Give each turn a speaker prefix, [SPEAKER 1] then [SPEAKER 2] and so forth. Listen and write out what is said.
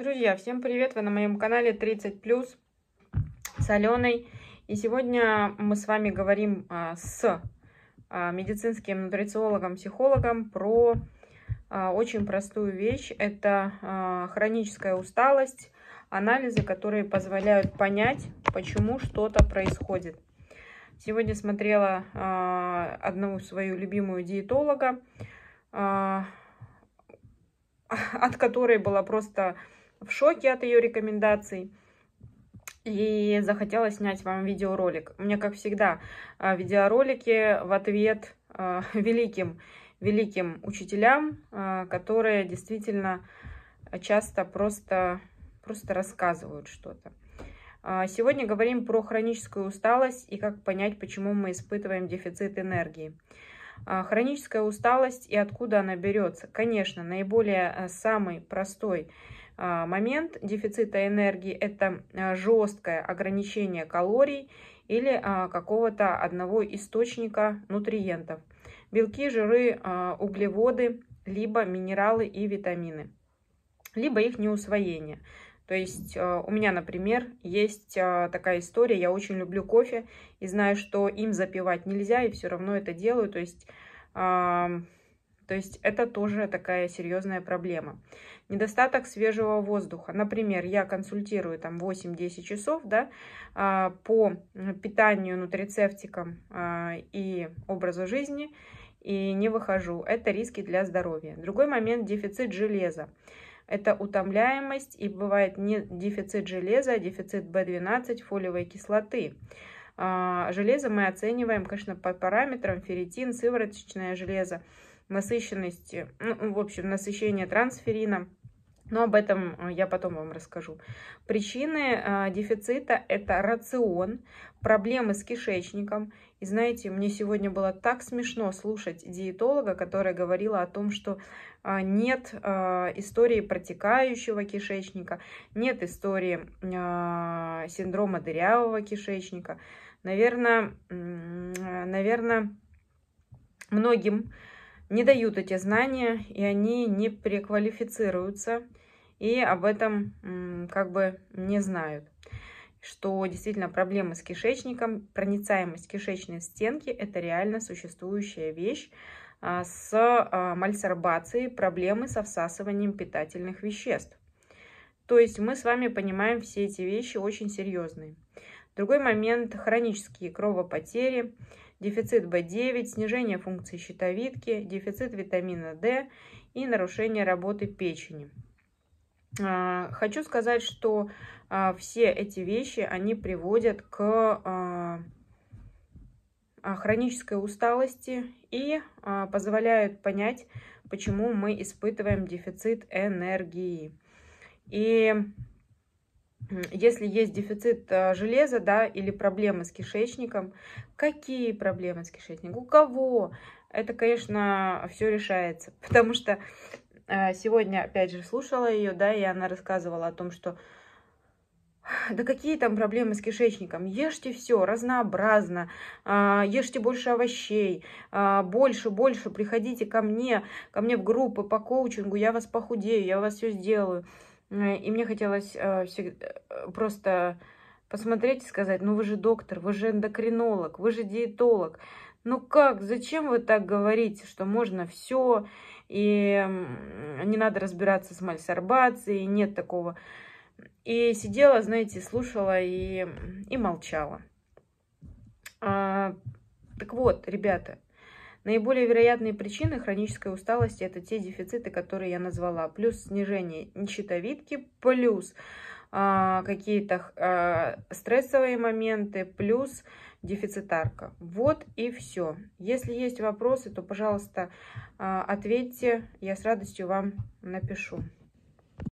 [SPEAKER 1] Друзья, всем привет! Вы на моем канале 30+, с Аленой. И сегодня мы с вами говорим а, с а, медицинским нутрициологом, психологом про а, очень простую вещь. Это хроническая усталость, анализы, которые позволяют понять, почему что-то происходит. Сегодня смотрела одну свою любимую диетолога, от которой была просто в шоке от ее рекомендаций и захотела снять вам видеоролик. У меня, как всегда, а, видеоролики в ответ а, великим, великим учителям, а, которые действительно часто просто, просто рассказывают что-то. Сегодня говорим про хроническую усталость и как понять, почему мы испытываем дефицит энергии. А, хроническая усталость и откуда она берется? Конечно, наиболее э, самый простой а, момент дефицита энергии – это а, жесткое ограничение калорий или какого-то одного источника нутриентов. Белки, жиры, углеводы, либо минералы и витамины, либо их неусвоение. То есть а, у меня, например, есть а, такая история, я очень люблю кофе и знаю, что им запивать нельзя, и все равно это делаю. То есть, то есть это тоже такая серьезная проблема. Недостаток свежего воздуха. Например, я консультирую там 8-10 часов да, а, по питанию, нутрицептикам и образу жизни, и не выхожу. Это риски для здоровья. Другой момент – дефицит железа. Это утомляемость и бывает не дефицит железа, а дефицит B12, фолиевой кислоты. А, железо мы оцениваем, конечно, по параметрам ферритин, сывороточное железо, насыщенность, ну, в общем, насыщение трансферином но об этом э, я потом вам расскажу. Причины э, дефицита – это рацион, проблемы с кишечником. И знаете, мне сегодня было так смешно слушать диетолога, которая говорила о том, что э, нет истории протекающего кишечника, нет истории синдрома дырявого кишечника. Наверное, наверное многим не дают эти знания, и они не переквалифицируются – и об этом как бы не знают что действительно проблемы с кишечником, проницаемость кишечной стенки – это реально существующая вещь а, с а, мальсорбацией, проблемы со всасыванием питательных веществ. То есть мы с вами понимаем все эти вещи очень серьезные. Другой момент – хронические кровопотери, дефицит В9, снижение функции щитовидки, дефицит витамина D и нарушение работы печени – а, хочу сказать, что а, все эти вещи, они приводят к а, хронической усталости и позволяют понять, почему мы испытываем дефицит энергии. И если есть дефицит железа, да, или проблемы с кишечником, какие проблемы с кишечником, у кого, это, конечно, все решается, потому что Э, сегодня, опять же, слушала ее, да, и она рассказывала о том, что да какие там проблемы с кишечником? Ешьте все разнообразно, а, ешьте больше овощей, а, больше, больше, приходите ко мне, ко мне в группы по коучингу, я вас похудею, я вас все сделаю. Э, и мне хотелось э, просто посмотреть и сказать, ну вы же доктор, вы же эндокринолог, вы же диетолог, ну как, зачем вы так говорите, что можно все, и не надо разбираться с мальсорбацией, нет такого. И сидела, знаете, слушала и, и молчала. А, так вот, ребята, Наиболее вероятные причины хронической усталости – это те дефициты, которые я назвала, плюс снижение щитовидки, плюс а, какие-то а, стрессовые моменты, плюс дефицитарка. Вот и все. Если есть вопросы, то, пожалуйста, а, ответьте. Я с радостью вам напишу.